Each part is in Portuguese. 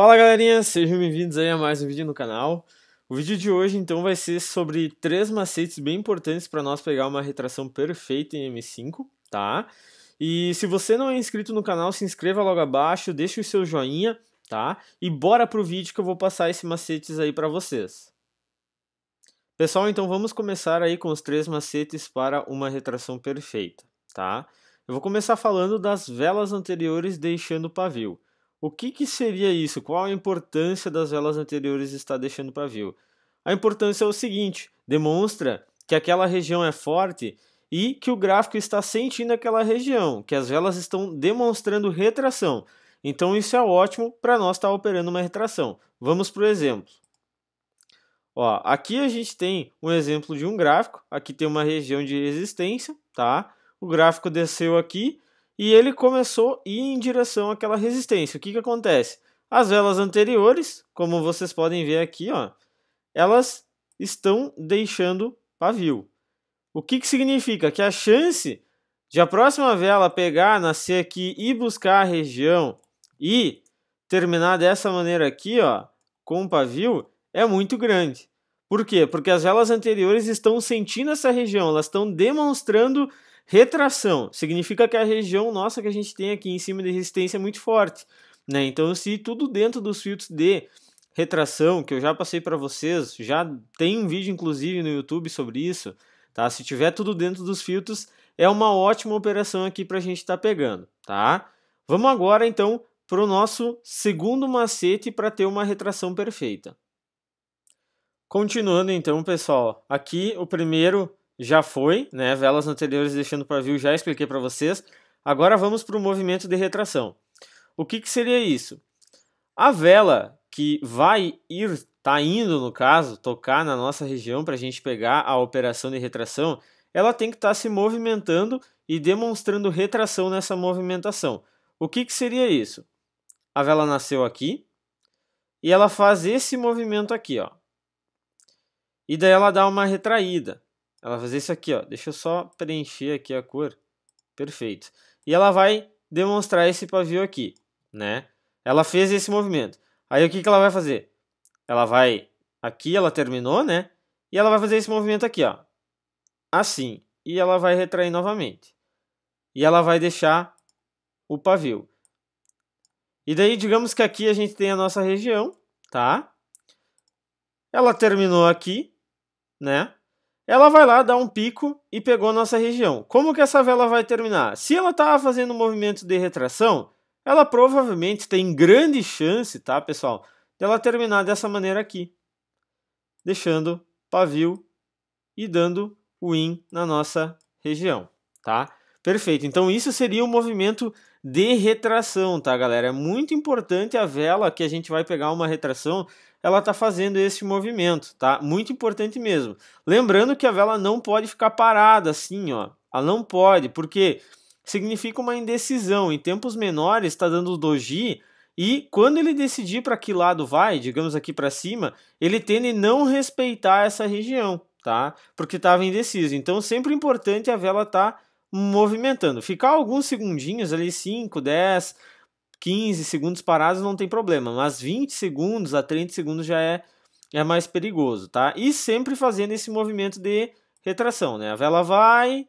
Fala galerinha, sejam bem-vindos aí a mais um vídeo no canal. O vídeo de hoje então vai ser sobre três macetes bem importantes para nós pegar uma retração perfeita em M5, tá? E se você não é inscrito no canal, se inscreva logo abaixo, deixe o seu joinha, tá? E bora pro vídeo que eu vou passar esses macetes aí para vocês. Pessoal, então vamos começar aí com os três macetes para uma retração perfeita, tá? Eu vou começar falando das velas anteriores deixando o pavio. O que, que seria isso? Qual a importância das velas anteriores está deixando para ver? A importância é o seguinte: demonstra que aquela região é forte e que o gráfico está sentindo aquela região, que as velas estão demonstrando retração. Então isso é ótimo para nós estar tá operando uma retração. Vamos para o exemplo. Ó, aqui a gente tem um exemplo de um gráfico, aqui tem uma região de resistência, tá? O gráfico desceu aqui, e ele começou a ir em direção àquela resistência. O que, que acontece? As velas anteriores, como vocês podem ver aqui, ó, elas estão deixando pavio. O que, que significa? Que a chance de a próxima vela pegar, nascer aqui e buscar a região e terminar dessa maneira aqui, ó, com o pavio, é muito grande. Por quê? Porque as velas anteriores estão sentindo essa região, elas estão demonstrando Retração significa que a região nossa que a gente tem aqui em cima de resistência é muito forte. Né? Então, se tudo dentro dos filtros de retração, que eu já passei para vocês, já tem um vídeo inclusive no YouTube sobre isso, tá? Se tiver tudo dentro dos filtros, é uma ótima operação aqui para a gente estar tá pegando, tá? Vamos agora então para o nosso segundo macete para ter uma retração perfeita. Continuando então, pessoal, aqui o primeiro já foi, né? Velas anteriores deixando para vir já expliquei para vocês. Agora vamos para o movimento de retração. O que, que seria isso? A vela que vai ir, tá indo no caso, tocar na nossa região para a gente pegar a operação de retração, ela tem que estar tá se movimentando e demonstrando retração nessa movimentação. O que, que seria isso? A vela nasceu aqui e ela faz esse movimento aqui, ó. E daí ela dá uma retraída. Ela vai fazer isso aqui, ó. Deixa eu só preencher aqui a cor. Perfeito. E ela vai demonstrar esse pavio aqui, né? Ela fez esse movimento. Aí o que, que ela vai fazer? Ela vai... Aqui ela terminou, né? E ela vai fazer esse movimento aqui, ó. Assim. E ela vai retrair novamente. E ela vai deixar o pavio. E daí, digamos que aqui a gente tem a nossa região, tá? Ela terminou aqui, né? Ela vai lá, dar um pico e pegou nossa região. Como que essa vela vai terminar? Se ela estava tá fazendo um movimento de retração, ela provavelmente tem grande chance, tá, pessoal, dela terminar dessa maneira aqui. Deixando pavio e dando win na nossa região, tá? Perfeito. Então isso seria um movimento de retração, tá, galera? É muito importante a vela que a gente vai pegar uma retração ela está fazendo esse movimento, tá? Muito importante mesmo. Lembrando que a vela não pode ficar parada assim, ó. Ela não pode, porque significa uma indecisão. Em tempos menores está dando doji e quando ele decidir para que lado vai, digamos aqui para cima, ele tende a não respeitar essa região, tá? Porque estava indeciso. Então sempre importante a vela estar tá movimentando. Ficar alguns segundinhos ali, 5, 10, 15 segundos parados não tem problema, mas 20 segundos a 30 segundos já é, é mais perigoso, tá? E sempre fazendo esse movimento de retração, né? A vela vai,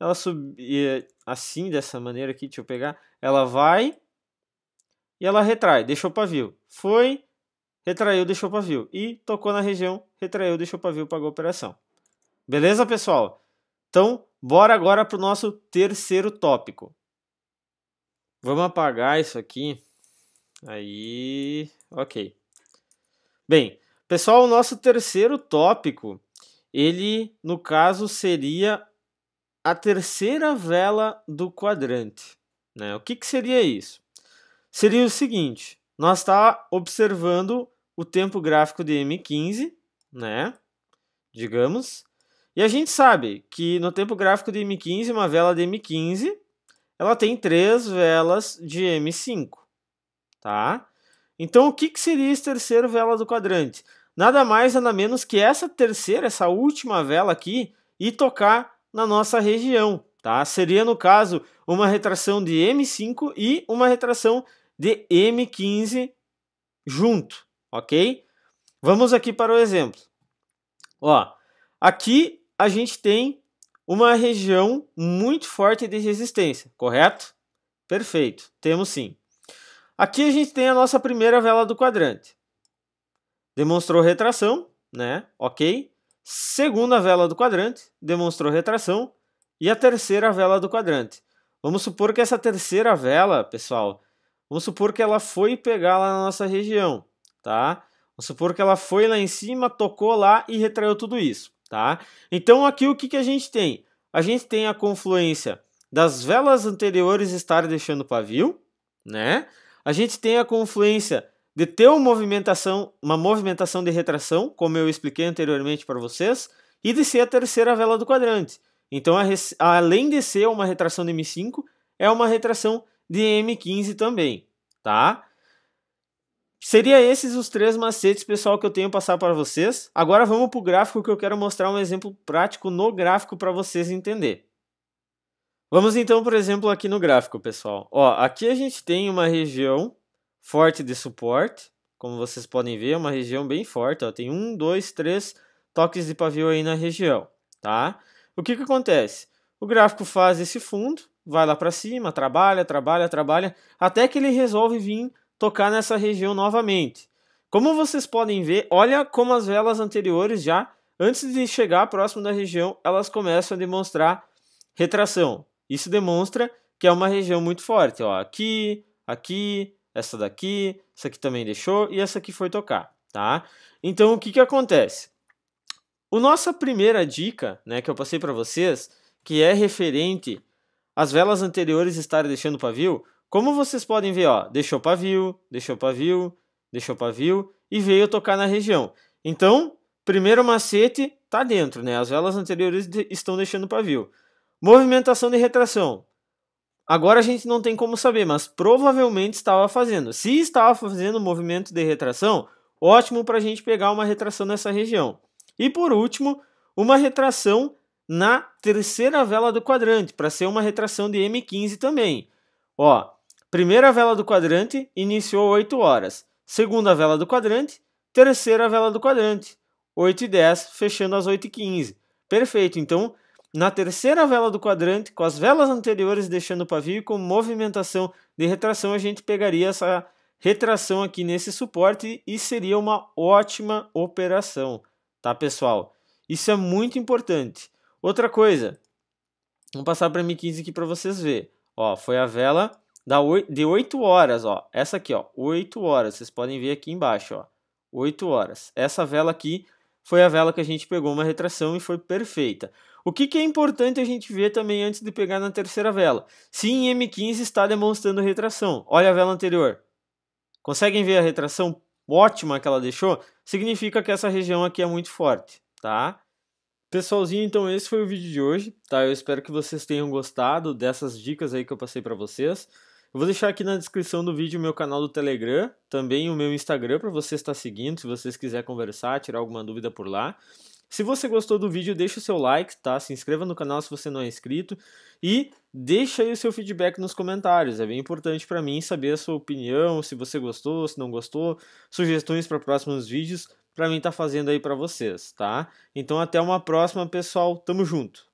ela subir é assim, dessa maneira aqui, deixa eu pegar, ela vai e ela retrai, deixou pavio. Foi, retraiu, deixou pavio. E tocou na região, retraiu, deixou pavio, pagou a operação. Beleza, pessoal? Então, bora agora para o nosso terceiro tópico. Vamos apagar isso aqui. Aí, ok. Bem, pessoal, o nosso terceiro tópico, ele, no caso, seria a terceira vela do quadrante. Né? O que, que seria isso? Seria o seguinte, nós está observando o tempo gráfico de M15, né? digamos, e a gente sabe que no tempo gráfico de M15, uma vela de M15, ela tem três velas de M5, tá? Então, o que, que seria esse terceiro vela do quadrante? Nada mais, nada menos que essa terceira, essa última vela aqui, e tocar na nossa região, tá? Seria, no caso, uma retração de M5 e uma retração de M15 junto, ok? Vamos aqui para o exemplo. Ó, aqui a gente tem uma região muito forte de resistência, correto? Perfeito, temos sim. Aqui a gente tem a nossa primeira vela do quadrante. Demonstrou retração, né? Ok. Segunda vela do quadrante, demonstrou retração. E a terceira vela do quadrante. Vamos supor que essa terceira vela, pessoal, vamos supor que ela foi pegar lá na nossa região, tá? Vamos supor que ela foi lá em cima, tocou lá e retraiu tudo isso tá? Então aqui o que, que a gente tem? A gente tem a confluência das velas anteriores estar deixando pavio, né? A gente tem a confluência de ter uma movimentação, uma movimentação de retração, como eu expliquei anteriormente para vocês, e de ser a terceira vela do quadrante. Então, a, além de ser uma retração de M5, é uma retração de M15 também, tá? Seria esses os três macetes, pessoal, que eu tenho passar para vocês. Agora vamos para o gráfico que eu quero mostrar um exemplo prático no gráfico para vocês entender. Vamos então, por exemplo, aqui no gráfico, pessoal. Ó, aqui a gente tem uma região forte de suporte, como vocês podem ver, é uma região bem forte. Ó, tem um, dois, três toques de pavio aí na região, tá? O que que acontece? O gráfico faz esse fundo, vai lá para cima, trabalha, trabalha, trabalha, até que ele resolve vir tocar nessa região novamente. Como vocês podem ver, olha como as velas anteriores já, antes de chegar próximo da região, elas começam a demonstrar retração. Isso demonstra que é uma região muito forte. Ó, aqui, aqui, essa daqui, essa aqui também deixou e essa aqui foi tocar, tá? Então, o que, que acontece? A nossa primeira dica né, que eu passei para vocês, que é referente às velas anteriores estarem deixando pavio, como vocês podem ver, ó, deixou pavio, deixou pavio, deixou pavio e veio tocar na região. Então, primeiro macete tá dentro, né? As velas anteriores de estão deixando pavio. Movimentação de retração. Agora a gente não tem como saber, mas provavelmente estava fazendo. Se estava fazendo movimento de retração, ótimo para a gente pegar uma retração nessa região. E por último, uma retração na terceira vela do quadrante, para ser uma retração de M15 também. Ó, Primeira vela do quadrante iniciou 8 horas. Segunda vela do quadrante, terceira vela do quadrante, 8 e 10, fechando às 8 e 15. Perfeito. Então, na terceira vela do quadrante, com as velas anteriores deixando o pavio e com movimentação de retração, a gente pegaria essa retração aqui nesse suporte e seria uma ótima operação, tá pessoal? Isso é muito importante. Outra coisa, vamos passar para M15 aqui para vocês ver. Ó, foi a vela da 8, de 8 horas, ó. Essa aqui, ó, 8 horas. Vocês podem ver aqui embaixo, ó. 8 horas. Essa vela aqui foi a vela que a gente pegou uma retração e foi perfeita. O que, que é importante a gente ver também antes de pegar na terceira vela? sim M15 está demonstrando retração. Olha a vela anterior. Conseguem ver a retração ótima que ela deixou? Significa que essa região aqui é muito forte, tá? Pessoalzinho, então esse foi o vídeo de hoje, tá? Eu espero que vocês tenham gostado dessas dicas aí que eu passei para vocês. Eu vou deixar aqui na descrição do vídeo o meu canal do Telegram, também o meu Instagram para você estar seguindo, se vocês quiserem conversar, tirar alguma dúvida por lá. Se você gostou do vídeo, deixa o seu like, tá? Se inscreva no canal se você não é inscrito e deixa aí o seu feedback nos comentários. É bem importante para mim saber a sua opinião, se você gostou, se não gostou, sugestões para próximos vídeos para mim estar tá fazendo aí para vocês, tá? Então até uma próxima, pessoal. Tamo junto.